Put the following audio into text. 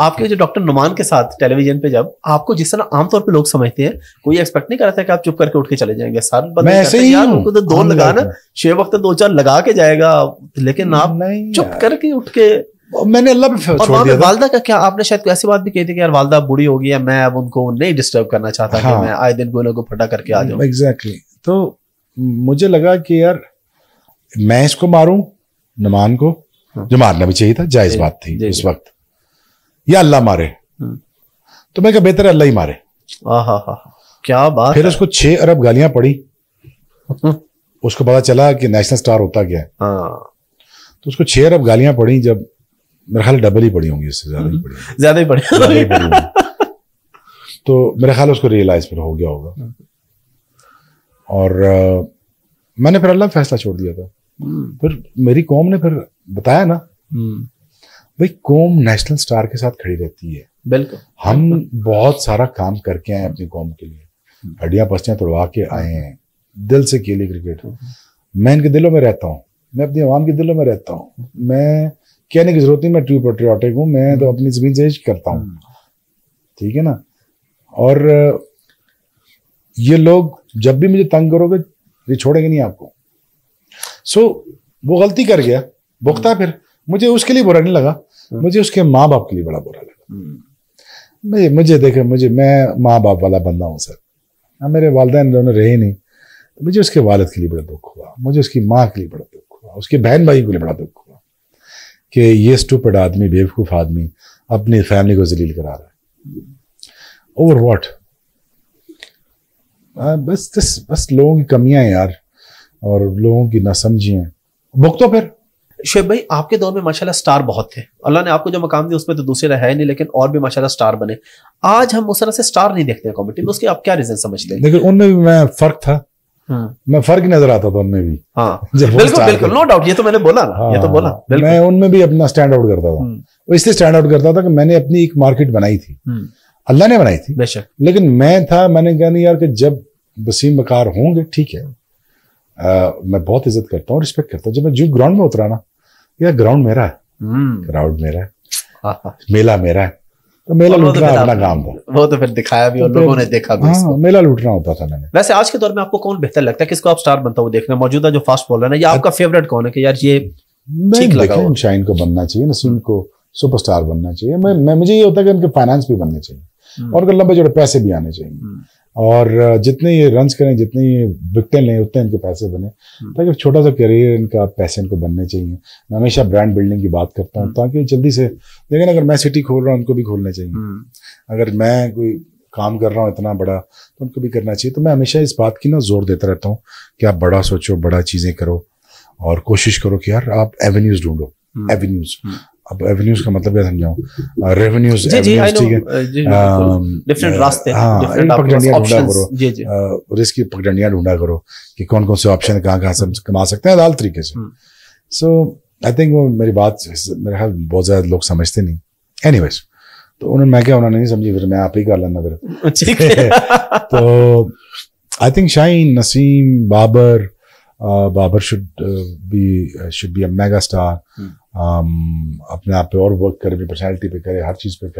आपके जो डॉक्टर नुमान के साथ टेलीविजन पे जब आपको जिस तरह आमतौर पे लोग समझते हैं कोई एक्सपेक्ट नहीं करता है कि आप चुप करके उठ के चले जाएंगे सर मैं ऐसे ही यार उनको तो दो हाँ, ना शेव वक्त दो चार लगा के जाएगा लेकिन आप चुप करके उठ के मैंने अल्लाह पे छोड़ दिया वालदा का क्या आपने शायद ऐसी बात भी कही थी कि यार वालदा बुढ़ी हो गई है मैं अब उनको नहीं डिस्टर्ब करना चाहता हाँ। कि मैं आए दिन गोलों को फटा करके आ जाऊं एग्जैक्टली exactly. तो मुझे लगा कि यार मैं इसको मारूं नमान को हाँ। जो मारना भी चाहिए था जायज बात थी इस वक्त या अल्लाह मारे हम्म। तो मैं क्या बेहतर है अल्लाह ही मारे क्या बात फिर उसको छह अरब गालियां पड़ी हम्म। उसको पता चला कि नेशनल स्टार होता क्या है हाँ। तो उसको छह अरब गालियां पड़ी जब मेरे ख्याल डबल ही पड़ी होंगी इससे हम्म। ज्यादा ही पड़ी ज्यादा ही पड़ी, ज्यादा पड़ी तो मेरे ख्याल उसको रियलाइज फिर हो गया होगा और आ, मैंने फिर अल्लाह फैसला छोड़ दिया था फिर मेरी कौम ने फिर बताया ना भाई कौम नेशनल स्टार के साथ खड़ी रहती है बिल्कुल हम बहुत सारा काम करके आए अपनी कौम के लिए हड्डियां पस्तियां तोड़वा के आए हैं दिल से खेले क्रिकेट मैं इनके दिलों में रहता हूँ मैं अपनी आवाम के दिलों में रहता हूँ मैं कहने की जरूरत नहीं मैं ट्रू पेट्रियाटिक हूँ मैं तो अपनी जमीन से करता हूँ ठीक है ना और ये लोग जब भी मुझे तंग करोगे ये छोड़ेंगे नहीं आपको सो so, वो गलती कर गया भुगता फिर मुझे उसके लिए बुरा नहीं लगा हाँ। मुझे उसके माँ बाप के लिए बड़ा बुरा लगा हम्म। मुझे मुझे देखे मुझे मैं माँ बाप वाला बंदा हूँ सर हाँ मेरे वालदेन दोनों रहे नहीं तो मुझे उसके वालद के लिए बड़ा दुख हुआ मुझे उसकी माँ के लिए बड़ा दुख हुआ उसके बहन भाई के लिए बड़ा दुख हुआ कि ये स्टूपड आदमी बेवकूफ़ आदमी अपनी फैमिली को जलील करा रहा है ओवर वॉट हाँ, बस बस लोगों की कमियां यार और लोगों की ना नासमझियाँ भुगतो फिर शुएब भाई आपके दौर में माशाल्लाह स्टार बहुत थे अल्लाह ने आपको जो मकाम दिया उसमें तो दूसरे है नहीं लेकिन और भी माशाल्लाह स्टार बने आज हम उस तरह से स्टार नहीं देखते कॉमेडी में उसके आप क्या रीजन समझते हैं लेकिन उनमें भी मैं फर्क था हम्म। मैं फर्क नजर आता था उनमें भी हाँ बिल्कुल बिल्कुल नो डाउट ये तो मैंने बोला ना ये तो हाँ। बोला मैं उनमें भी अपना स्टैंड आउट करता था हम्म। इसलिए स्टैंड आउट करता था कि मैंने अपनी एक मार्केट बनाई थी हम्म। अल्लाह ने बनाई थी लेकिन मैं था मैंने कहा नहीं यार कि जब वसीम बकार होंगे ठीक है आ, मैं बहुत इज्जत करता हूँ रिस्पेक्ट करता हूँ जब मैं जू ग्राउंड में उतरा ना यार ग्राउंड मेरा है ग्राउंड हम्म। मेरा है हाँ, हाँ। मेला मेरा है तो मेला तो लूट रहा अपना काम था वो तो फिर दिखाया भी और तो लोगों ने देखा भी इसको हाँ, मेला लूटना होता था मैंने वैसे आज के दौर में आपको कौन बेहतर लगता है किसको आप स्टार बनता हुआ देखना मौजूदा जो फास्ट बॉलर है या आपका फेवरेट कौन है कि यार ये ठीक लगा शाइन को बनना चाहिए नसीम हम्म। को सुपरस्टार बनना चाहिए मैं, मैं मुझे ये होता है कि उनके फाइनेंस भी बनने चाहिए हम्म। और उनको लंबे जोड़े पैसे भी आने चाहिए हम्म। और जितने ये रन करें जितने ये विकटें लें उतने इनके पैसे बने हम्म। ताकि छोटा सा करियर इनका पैसे इनको बनने चाहिए मैं हमेशा ब्रांड बिल्डिंग की बात करता हूँ ताकि जल्दी से लेकिन अगर मैं सिटी खोल रहा हूँ उनको भी खोलने चाहिए अगर मैं कोई काम कर रहा हूँ इतना बड़ा तो उनको भी करना चाहिए तो मैं हमेशा इस बात की ना जोर देता रहता हूँ कि आप बड़ा सोचो बड़ा चीज़ें करो और कोशिश करो कि यार आप एवेन्यूज़ ढूंढो एवेन्यूज़ अब रेवेन्यूज का मतलब क्या समझाऊं रेवेन्यूज ठीक है डिफरेंट रास्ते हाँ, ढूंढा करो रिस्क uh, की पगडंडियां ढूंढा करो कि कौन कौन से ऑप्शन कहाँ कहाँ से कमा सकते हैं लाल तरीके से सो आई थिंक वो मेरी बात मेरे ख्याल बहुत ज़्यादा लोग समझते नहीं एनी तो उन्होंने मैं क्या उन्होंने नहीं समझी फिर मैं आप ही कर लेना फिर तो I think Shaheen Naseem Babar Babar should be should be a mega star अपने आप पे और वर्क करे अपनी पर्सनैलिटी पे करे हर चीज़ पे करे